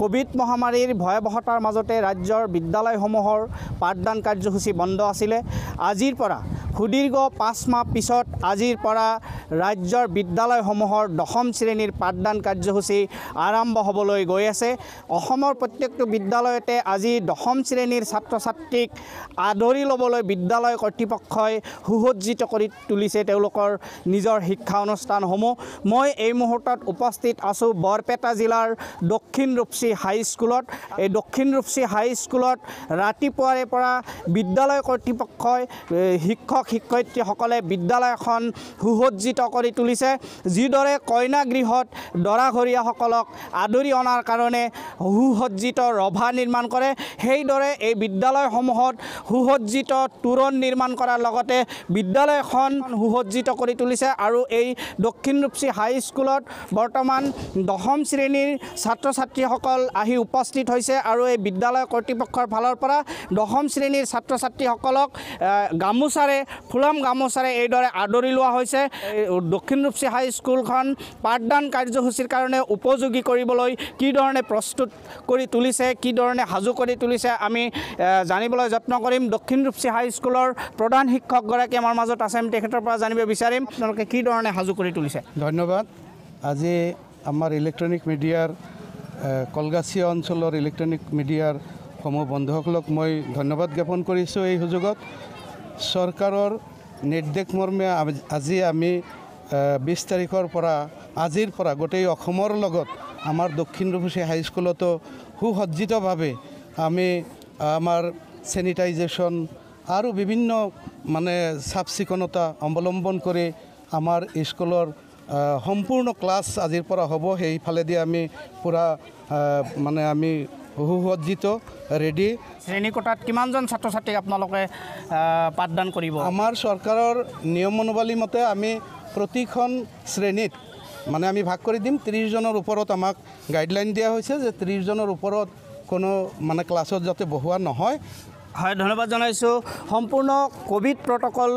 Covid মহামাৰীৰ ভয়াৱহতাৰ মাজতে ৰাজ্যৰ বিদ্যালয়সমূহৰ পাঠদান কাৰ্যসূচী বন্ধ আছিলে আজিৰ পৰা সুদীৰ্ঘ পাঁচ মাহ পিছত আজিৰ পৰা ৰাজ্যৰ বিদ্যালয়সমূহৰ দশম শ্ৰেণীৰ পাঠদান কাৰ্যসূচী আৰম্ভ হ'বলৈ গৈ আছে অসমৰ প্ৰত্যেকটো বিদ্যালয়তে আজি দশম শ্ৰেণীৰ ছাত্ৰ ছাত্ৰীক আদৰি ল'বলৈ বিদ্যালয় কৰ্তৃপক্ষই সুসজ্জিত কৰি তুলিছে তেওঁলোকৰ নিজৰ শিক্ষা অনুষ্ঠানসমূহ মই এই মুহূৰ্তত উপস্থিত আছোঁ বৰপেটা জিলাৰ দক্ষিণ ৰূপচী হাইস্কুলত এই দক্ষিণ ৰূপচী হাইস্কুলত ৰাতিপুৱাৰে পৰা বিদ্যালয় কৰ্তৃপক্ষই শিক্ষক শিক্ষয়িত্ৰীসকলে বিদ্যালয়খন সুসজ্জিত কৰি তুলিছে যিদৰে কইনা গৃহত দৰাঘৰীয়াসকলক আদৰি অনাৰ কাৰণে সুসজ্জিত ৰভা নিৰ্মাণ কৰে সেইদৰে এই বিদ্যালয়সমূহত সুসজ্জিত তোৰণ নিৰ্মাণ কৰাৰ লগতে বিদ্যালয়খন সুসজ্জিত কৰি তুলিছে আৰু এই দক্ষিণ ৰূপচী হাইস্কুলত বৰ্তমান দশম শ্ৰেণীৰ ছাত্ৰ ছাত্ৰীসকল আহি উপস্থিত হৈছে আৰু এই বিদ্যালয় কৰ্তৃপক্ষৰ ফালৰ পৰা দশম শ্ৰেণীৰ ছাত্ৰ ছাত্ৰীসকলক গামোচাৰে ফুলাম গামোচাৰে এইদৰে আদৰি লোৱা হৈছে দক্ষিণ দক্ষিণৰূপী হাইস্কুলখন পাঠদান কাৰ্যসূচীৰ কাৰণে উপযোগী কৰিবলৈ কি ধৰণে প্ৰস্তুত কৰি তুলিছে কি ধৰণে সাজু কৰি তুলিছে আমি জানিবলৈ যত্ন কৰিম দক্ষিণ দক্ষিণৰূপী হাইস্কুলৰ প্ৰধান শিক্ষকগৰাকী আমাৰ মাজত আছে আমি তেখেতৰ পৰা জানিব বিচাৰিম তেওঁলোকে কি ধৰণে সাজু কৰি তুলিছে ধন্যবাদ আজি আমাৰ ইলেক্ট্ৰনিক মিডিয়াৰ কলগাছিয়া অঞ্চলৰ ইলেক্ট্ৰনিক মিডিয়াৰ সমূহ বন্ধুসকলক মই ধন্যবাদ জ্ঞাপন কৰিছোঁ এই সুযোগত চৰকাৰৰ নিৰ্দেশ মৰ্মে আজি আমি বিছ তাৰিখৰ পৰা আজিৰ পৰা গোটেই অসমৰ লগত আমাৰ দক্ষিণ ৰূপসী হাইস্কুলতো সুসজ্জিতভাৱে আমি আমাৰ চেনিটাইজেশ্যন আৰু বিভিন্ন মানে চাফ চিকুণতা অৱলম্বন কৰি আমাৰ স্কুলৰ সম্পূৰ্ণ ক্লাছ আজিৰ পৰা হ'ব সেইফালেদি আমি পূৰা মানে আমি সুসজ্জিত ৰেডি শ্ৰেণীকোঠাত কিমানজন ছাত্ৰ ছাত্ৰীক আপোনালোকে পাঠদান কৰিব আমাৰ চৰকাৰৰ নিয়ম অনুবালী মতে আমি প্ৰতিখন শ্ৰেণীত মানে আমি ভাগ কৰি দিম ত্ৰিছজনৰ ওপৰত আমাক গাইডলাইন দিয়া হৈছে যে ত্ৰিছজনৰ ওপৰত কোনো মানে ক্লাছত যাতে বহোৱা নহয় হয় ধন্যবাদ জনাইছোঁ সম্পূৰ্ণ ক'ভিড প্ৰট'কল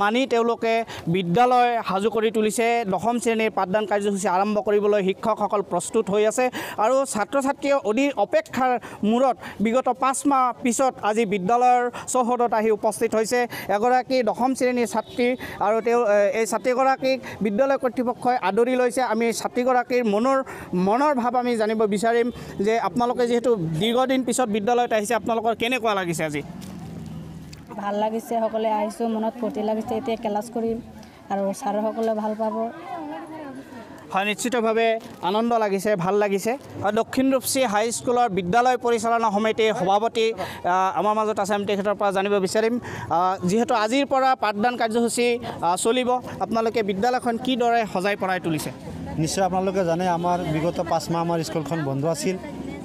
মানি তেওঁলোকে বিদ্যালয় সাজু কৰি তুলিছে দশম শ্ৰেণীৰ পাঠদান কাৰ্যসূচী আৰম্ভ কৰিবলৈ শিক্ষকসকল প্ৰস্তুত হৈ আছে আৰু ছাত্ৰ ছাত্ৰীয়ে অধি অপেক্ষাৰ মূৰত বিগত পাঁচ মাহ পিছত আজি বিদ্যালয়ৰ চৌহদত আহি উপস্থিত হৈছে এগৰাকী দশম শ্ৰেণীৰ ছাত্ৰী আৰু তেওঁ এই ছাত্ৰীগৰাকীক বিদ্যালয় কৰ্তৃপক্ষই আদৰি লৈছে আমি ছাত্ৰীগৰাকীৰ মনৰ মনৰ ভাৱ আমি জানিব বিচাৰিম যে আপোনালোকে যিহেতু দীৰ্ঘদিন পিছত বিদ্যালয়ত আহিছে আপোনালোকৰ কেনেকুৱা লাগিছে আজি আজি ভাল লাগিছে সকলে আহিছোঁ মনত ফূৰ্তি লাগিছে এতিয়া কেলাছ কৰিম আৰু ছাৰসকলে ভাল পাব হয় নিশ্চিতভাৱে আনন্দ লাগিছে ভাল লাগিছে হয় দক্ষিণ ৰূপশ্ৰী হাইস্কুলৰ বিদ্যালয় পৰিচালনা সমিতিৰ সভাপতি আমাৰ মাজত আছে আমি তেখেতৰ পৰা জানিব বিচাৰিম যিহেতু আজিৰ পৰা পাঠদান কাৰ্যসূচী চলিব আপোনালোকে বিদ্যালয়খন কিদৰে সজাই পৰাই তুলিছে নিশ্চয় আপোনালোকে জানে আমাৰ বিগত পাঁচ মাহ আমাৰ স্কুলখন বন্ধ আছিল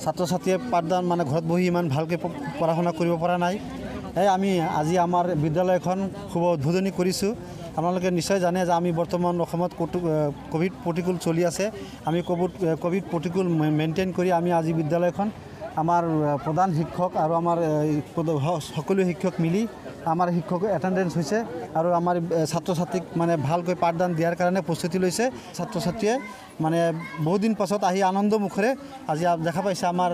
ছাত্ৰ ছাত্ৰীয়ে পাঠদান মানে ঘৰত বহি ইমান ভালকৈ পঢ়া শুনা কৰিব পৰা নাই সেয়ে আমি আজি আমাৰ বিদ্যালয়খন শুভ উদ্বোধনী কৰিছোঁ আপোনালোকে নিশ্চয় জানে যে আমি বৰ্তমান অসমত কটু ক'ভিড প্ৰতিকূল চলি আছে আমি ক'ভিড ক'ভিড প্ৰতিকূল মেইনটেইন কৰি আমি আজি বিদ্যালয়খন আমাৰ প্ৰধান শিক্ষক আৰু আমাৰ সকলো শিক্ষক মিলি আমাৰ শিক্ষক হৈছে আৰু আমাৰ ছাত্ৰ ছাত্ৰীক মানে ভালকৈ পাঠদান দিয়াৰ কাৰণে প্ৰস্তুতি লৈছে ছাত্ৰ ছাত্ৰীয়ে মানে বহুদিন পাছত আহি আনন্দ মুখৰে আজি দেখা পাইছে আমাৰ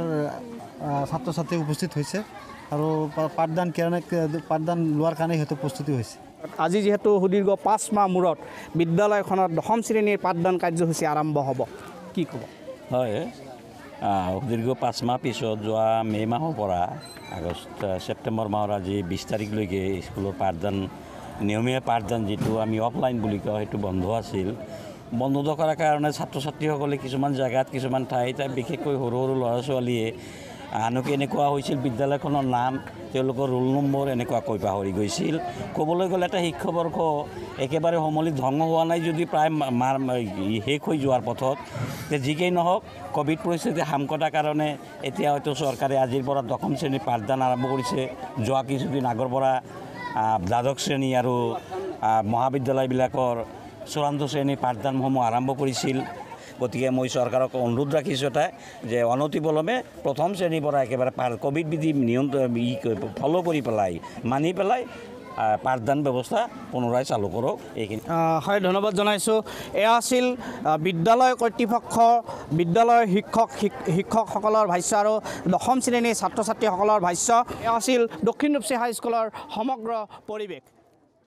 ছাত্ৰ ছাত্ৰী উপস্থিত হৈছে আৰু পাঠদান কাৰণে পাঠদান লোৱাৰ কাৰণে হয়তো প্ৰস্তুতি হৈছে আজি যিহেতু সুদীৰ্ঘ পাঁচ মাহ মূৰত বিদ্যালয়খনত দশম শ্ৰেণীৰ পাঠদান কাৰ্যসূচী আৰম্ভ হব কি কব হয় দীৰ্ঘ পাঁচ মাহ পিছত যোৱা মে' মাহৰ পৰা আগষ্ট ছেপ্টেম্বৰ মাহৰ আজি বিছ তাৰিখলৈকে স্কুলৰ পাঠদান নিয়মীয়া পাঠদান যিটো আমি অফলাইন বুলি কওঁ সেইটো বন্ধ আছিল বন্ধ থকাৰ কাৰণে ছাত্ৰ ছাত্ৰীসকলে কিছুমান জেগাত কিছুমান ঠাইত বিশেষকৈ সৰু সৰু ল'ৰা ছোৱালীয়ে আনকি এনেকুৱা হৈছিল বিদ্যালয়খনৰ নাম তেওঁলোকৰ ৰোল নম্বৰ এনেকুৱা কৈ পাহৰি গৈছিল ক'বলৈ গ'লে এটা শিক্ষাবৰ্ষ একেবাৰে সমলি ধ্বংস হোৱা নাই যদি প্ৰায় মাৰ শেষ হৈ যোৱাৰ পথত যে যিকেই নহওক ক'ভিড পৰিস্থিতি হাম কটাৰ কাৰণে এতিয়া হয়তো চৰকাৰে আজিৰ পৰা দশম শ্ৰেণীৰ পাঠদান আৰম্ভ কৰিছে যোৱা কিছুদিন আগৰ পৰা দ্বাদশ শ্ৰেণী আৰু মহাবিদ্যালয়বিলাকৰ চূড়ান্ত শ্ৰেণীৰ পাঠদানসমূহ আৰম্ভ কৰিছিল গতিকে মই চৰকাৰক অনুৰোধ ৰাখিছোঁ এটাই যে অনতিবলমে প্ৰথম শ্ৰেণীৰ পৰা একেবাৰে পাৰ ক'ভিড বিধি নিয়ন্ত্ৰণ ফ'ল' কৰি পেলাই মানি পেলাই পাঠদান ব্যৱস্থা পুনৰাই চালু কৰক এইখিনি হয় ধন্যবাদ জনাইছোঁ এয়া আছিল বিদ্যালয় কৰ্তৃপক্ষ বিদ্যালয় শিক্ষক শিক্ষকসকলৰ ভাষ্য আৰু দশম শ্ৰেণীৰ ছাত্ৰ ছাত্ৰীসকলৰ ভাষ্য এয়া আছিল দক্ষিণ ৰূপচী হাইস্কুলৰ সমগ্ৰ পৰিৱেশ